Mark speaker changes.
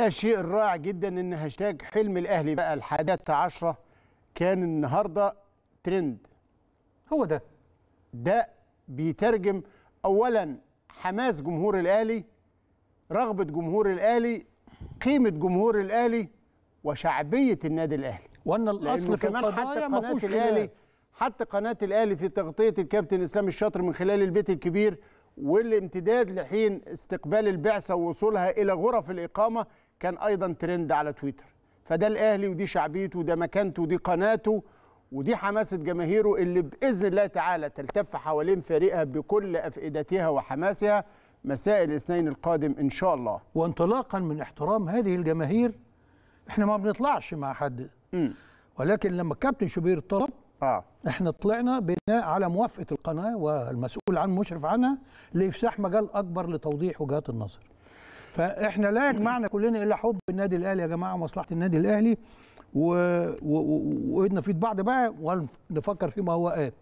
Speaker 1: الحقيقه شيء رائع جدا ان هاشتاج حلم الاهلي بقى الحادية عشرة كان النهارده ترند هو ده ده بيترجم اولا حماس جمهور الاهلي رغبه جمهور الاهلي قيمه جمهور الاهلي وشعبيه النادي الاهلي وان الاصل في كمان حتى قناه الاهلي حتى قناه الاهلي في تغطيه الكابتن اسلام الشاطر من خلال البيت الكبير والامتداد لحين استقبال البعثة ووصولها إلى غرف الإقامة كان أيضا ترند على تويتر فده الأهلي ودي شعبيته وده مكانته ودي قناته ودي حماسة جماهيره اللي بإذن الله تعالى تلتف حوالين فريقها بكل أفئدتها وحماسها مساء الاثنين القادم إن شاء الله وانطلاقا من احترام
Speaker 2: هذه الجماهير احنا ما بنطلعش مع حد م. ولكن لما الكابتن شوبير طلب اه احنا طلعنا بناء على موافقه القناه والمسؤول عن مشرف عنها لافساح مجال اكبر لتوضيح وجهات النظر فاحنا لا يجمعنا كلنا الا حب النادي الاهلي يا جماعه ومصلحه النادي الاهلي وودنا و... و... في بعض بقى ونفكر فيما هو قال